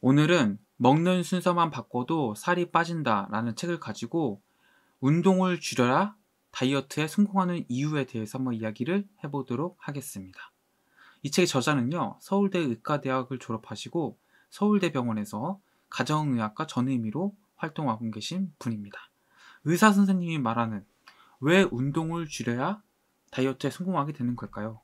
오늘은 먹는 순서만 바꿔도 살이 빠진다 라는 책을 가지고 운동을 줄여라 다이어트에 성공하는 이유에 대해서 한번 이야기를 해보도록 하겠습니다. 이 책의 저자는요, 서울대 의과대학을 졸업하시고 서울대병원에서 가정의학과 전의미로 활동하고 계신 분입니다. 의사 선생님이 말하는 왜 운동을 줄여야 다이어트에 성공하게 되는 걸까요?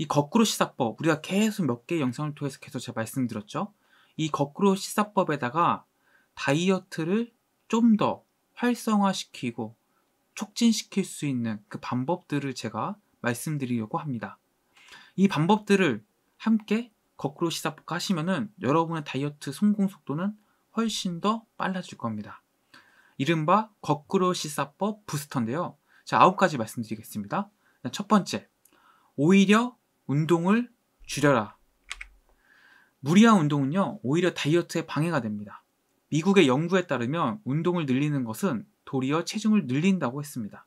이 거꾸로 시사법 우리가 계속 몇 개 영상을 통해서 계속 제가 말씀드렸죠. 이 거꾸로 시사법에다가 다이어트를 좀 더 활성화시키고 촉진시킬 수 있는 그 방법들을 제가 말씀드리려고 합니다. 이 방법들을 함께 거꾸로 시사법 하시면은 여러분의 다이어트 성공 속도는 훨씬 더 빨라질 겁니다. 이른바 거꾸로 시사법 부스터인데요. 자, 아홉 가지 말씀드리겠습니다. 첫 번째, 오히려 운동을 줄여라. 무리한 운동은요, 오히려 다이어트에 방해가 됩니다. 미국의 연구에 따르면 운동을 늘리는 것은 도리어 체중을 늘린다고 했습니다.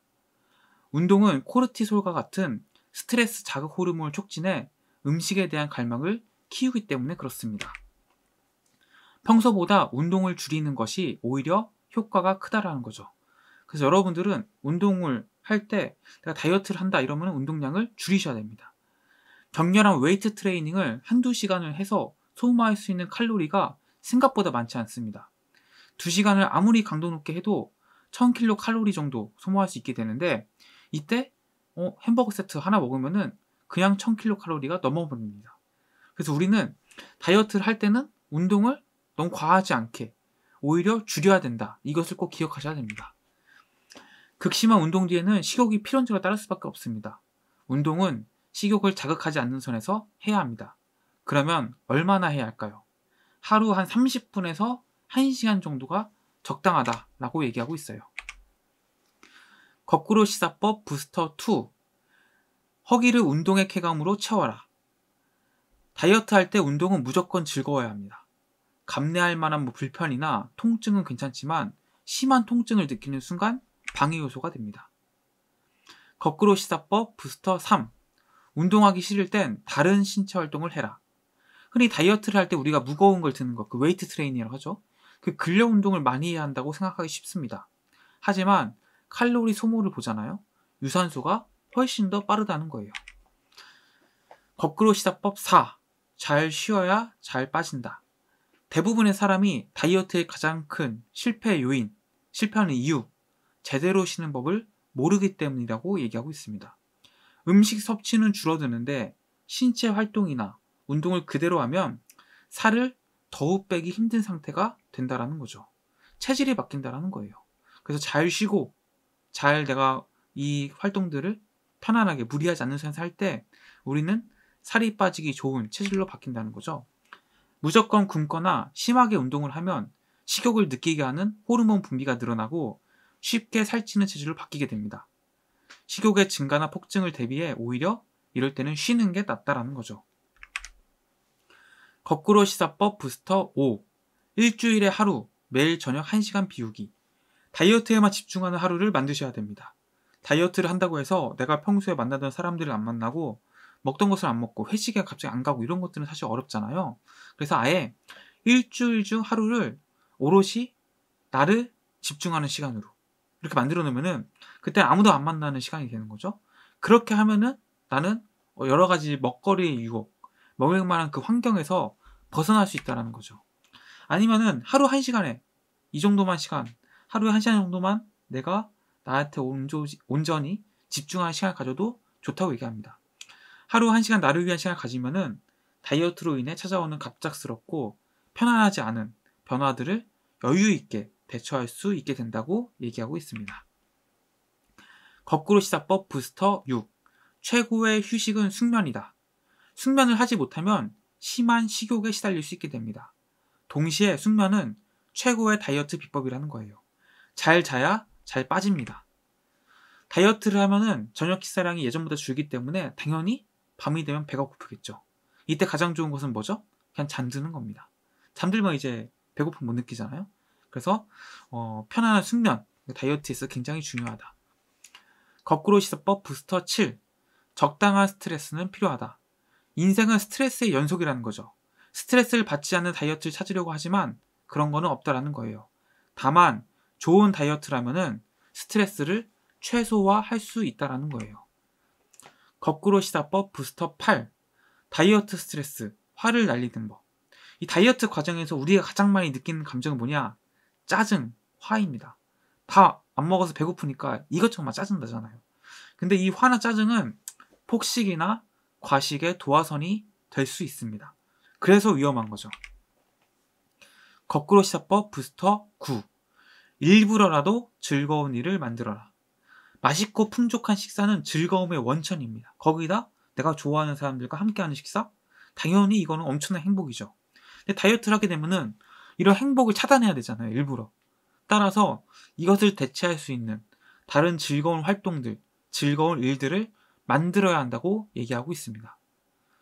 운동은 코르티솔과 같은 스트레스 자극 호르몬을 촉진해 음식에 대한 갈망을 키우기 때문에 그렇습니다. 평소보다 운동을 줄이는 것이 오히려 효과가 크다라는 거죠. 그래서 여러분들은 운동을 할때 내가 다이어트를 한다 이러면 운동량을 줄이셔야 됩니다. 격렬한 웨이트 트레이닝을 한두 시간을 해서 소모할 수 있는 칼로리가 생각보다 많지 않습니다. 두시간을 아무리 강도 높게 해도 1000킬로 칼로리 정도 소모할 수 있게 되는데 이때 어, 햄버거 세트 하나 먹으면 그냥 1000킬로 칼로리가 넘어버립니다. 그래서 우리는 다이어트를 할 때는 운동을 너무 과하지 않게 오히려 줄여야 된다. 이것을 꼭 기억하셔야 됩니다. 극심한 운동 뒤에는 식욕이 필연적으로 따를 수밖에 없습니다. 운동은 식욕을 자극하지 않는 선에서 해야 합니다. 그러면 얼마나 해야 할까요? 하루 한 30분에서 1시간 정도가 적당하다라고 얘기하고 있어요. 거꾸로 시사법 부스터 2 허기를 운동의 쾌감으로 채워라. 다이어트 할 때 운동은 무조건 즐거워야 합니다. 감내할 만한 뭐 불편이나 통증은 괜찮지만 심한 통증을 느끼는 순간 방해 요소가 됩니다. 거꾸로 시사법 부스터 3 운동하기 싫을 땐 다른 신체 활동을 해라. 흔히 다이어트를 할 때 우리가 무거운 걸 드는 것, 그 웨이트 트레이닝이라고 하죠. 그 근력 운동을 많이 해야 한다고 생각하기 쉽습니다. 하지만 칼로리 소모를 보잖아요. 유산소가 훨씬 더 빠르다는 거예요. 거꾸로 시작법 4. 잘 쉬어야 잘 빠진다. 대부분의 사람이 다이어트의 가장 큰 실패 요인, 실패하는 이유, 제대로 쉬는 법을 모르기 때문이라고 얘기하고 있습니다. 음식 섭취는 줄어드는데 신체 활동이나 운동을 그대로 하면 살을 더욱 빼기 힘든 상태가 된다라는 거죠. 체질이 바뀐다라는 거예요. 그래서 잘 쉬고 잘 내가 이 활동들을 편안하게 무리하지 않는 선에서 할 때 우리는 살이 빠지기 좋은 체질로 바뀐다는 거죠. 무조건 굶거나 심하게 운동을 하면 식욕을 느끼게 하는 호르몬 분비가 늘어나고 쉽게 살찌는 체질로 바뀌게 됩니다. 식욕의 증가나 폭증을 대비해 오히려 이럴 때는 쉬는 게 낫다라는 거죠. 거꾸로 시사법 부스터 5. 일주일에 하루, 매일 저녁 1시간 비우기. 다이어트에만 집중하는 하루를 만드셔야 됩니다. 다이어트를 한다고 해서 내가 평소에 만나던 사람들을 안 만나고 먹던 것을 안 먹고 회식에 갑자기 안 가고 이런 것들은 사실 어렵잖아요. 그래서 아예 일주일 중 하루를 오롯이 나를 집중하는 시간으로 이렇게 만들어 놓으면은 그때 아무도 안 만나는 시간이 되는 거죠. 그렇게 하면은 나는 여러 가지 먹거리의 유혹, 먹을 만한 그 환경에서 벗어날 수 있다라는 거죠. 아니면은 하루 한 시간에 이 정도만 시간, 하루에 한 시간 정도만 내가 나한테 온조, 온전히 집중할 시간을 가져도 좋다고 얘기합니다. 하루 한 시간 나를 위한 시간을 가지면은 다이어트로 인해 찾아오는 갑작스럽고 편안하지 않은 변화들을 여유 있게 대처할 수 있게 된다고 얘기하고 있습니다. 거꾸로 시사법 부스터 6. 최고의 휴식은 숙면이다. 숙면을 하지 못하면 심한 식욕에 시달릴 수 있게 됩니다. 동시에 숙면은 최고의 다이어트 비법이라는 거예요. 잘 자야 잘 빠집니다. 다이어트를 하면은 저녁 식사량이 예전보다 줄기 때문에 당연히 밤이 되면 배가 고프겠죠. 이때 가장 좋은 것은 뭐죠? 그냥 잠드는 겁니다. 잠들면 이제 배고픔 못 느끼잖아요. 그래서 어, 편안한 숙면, 다이어트에서 굉장히 중요하다. 거꾸로 시사법 부스터 7. 적당한 스트레스는 필요하다. 인생은 스트레스의 연속이라는 거죠. 스트레스를 받지 않는 다이어트를 찾으려고 하지만 그런 거는 없다라는 거예요. 다만 좋은 다이어트라면은 스트레스를 최소화할 수 있다라는 거예요. 거꾸로 시사법 부스터 8. 다이어트 스트레스, 화를 날리는 법. 이 다이어트 과정에서 우리가 가장 많이 느끼는 감정은 뭐냐? 짜증, 화입니다. 다 안 먹어서 배고프니까 이것저것 막 짜증나잖아요. 근데 이 화나 짜증은 폭식이나 과식의 도화선이 될 수 있습니다. 그래서 위험한 거죠. 거꾸로 시사법 부스터 9. 일부러라도 즐거운 일을 만들어라. 맛있고 풍족한 식사는 즐거움의 원천입니다. 거기다 내가 좋아하는 사람들과 함께하는 식사? 당연히 이거는 엄청난 행복이죠. 근데 다이어트를 하게 되면은 이런 행복을 차단해야 되잖아요, 일부러. 따라서 이것을 대체할 수 있는 다른 즐거운 활동들, 즐거운 일들을 만들어야 한다고 얘기하고 있습니다.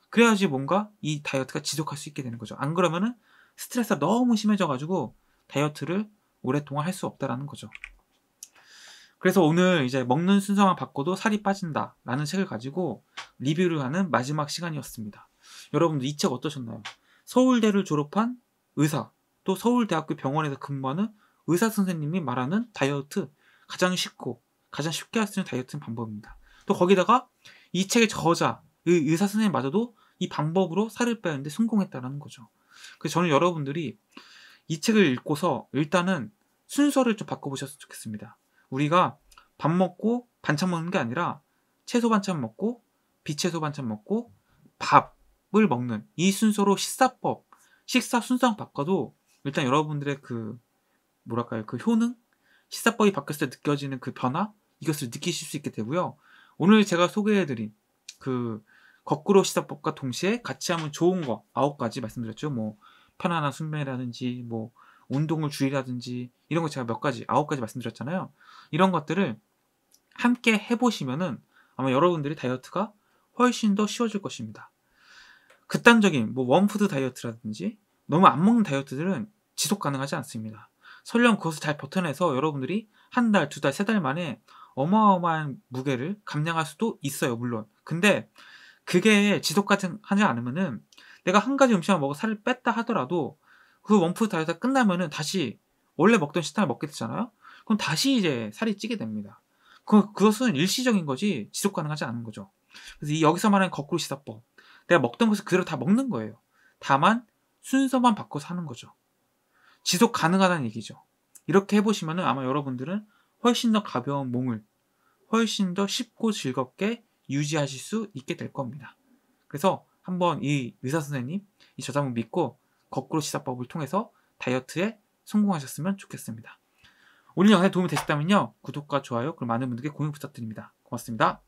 그래야지 뭔가 이 다이어트가 지속할 수 있게 되는 거죠. 안 그러면은 스트레스가 너무 심해져가지고 다이어트를 오랫동안 할 수 없다라는 거죠. 그래서 오늘 이제 먹는 순서만 바꿔도 살이 빠진다 라는 책을 가지고 리뷰를 하는 마지막 시간이었습니다. 여러분들 이 책 어떠셨나요? 서울대를 졸업한 의사, 또 서울대학교 병원에서 근무하는 의사 선생님이 말하는 다이어트 가장 쉽고 가장 쉽게 할 수 있는 다이어트 방법입니다. 또 거기다가 이 책의 저자 의사 선생님마저도 이 방법으로 살을 빼는데 성공했다는 거죠. 그래서 저는 여러분들이 이 책을 읽고서 일단은 순서를 좀 바꿔보셨으면 좋겠습니다. 우리가 밥 먹고 반찬 먹는 게 아니라 채소 반찬 먹고 비채소 반찬 먹고 밥을 먹는 이 순서로 식사법, 식사 순서 바꿔도 일단 여러분들의 그 뭐랄까요 그 효능 시사법이 바뀌었을 때 느껴지는 그 변화 이것을 느끼실 수 있게 되고요. 오늘 제가 소개해드린 그 거꾸로 시사법과 동시에 같이 하면 좋은 거 아홉 가지 말씀드렸죠. 뭐 편안한 숙면이라든지 뭐 운동을 줄이라든지 이런 거 제가 몇 가지 아홉 가지 말씀드렸잖아요. 이런 것들을 함께 해보시면은 아마 여러분들이 다이어트가 훨씬 더 쉬워질 것입니다. 극단적인 뭐 원푸드 다이어트라든지 너무 안 먹는 다이어트들은 지속 가능하지 않습니다. 설령 그것을 잘 버텨내서 여러분들이 한 달, 두 달, 세 달 만에 어마어마한 무게를 감량할 수도 있어요, 물론. 근데 그게 지속 가능하지 않으면은 내가 한 가지 음식만 먹어 살을 뺐다 하더라도 그 원푸드 다이어트가 끝나면은 다시 원래 먹던 식단을 먹게 되잖아요? 그럼 다시 이제 살이 찌게 됩니다. 그, 그것은 일시적인 거지 지속 가능하지 않은 거죠. 그래서 여기서 말하는 거꾸로 시사법. 내가 먹던 것을 그대로 다 먹는 거예요. 다만 순서만 바꿔 서하는 거죠. 지속 가능하다는 얘기죠. 이렇게 해보시면 아마 여러분들은 훨씬 더 가벼운 몸을 훨씬 더 쉽고 즐겁게 유지하실 수 있게 될 겁니다. 그래서 한번 이 의사 선생님, 이 저자분 믿고 거꾸로 시사법을 통해서 다이어트에 성공하셨으면 좋겠습니다. 오늘 영상에 도움이 되셨다면요. 구독과 좋아요, 그리고 많은 분들께 공유 부탁드립니다. 고맙습니다.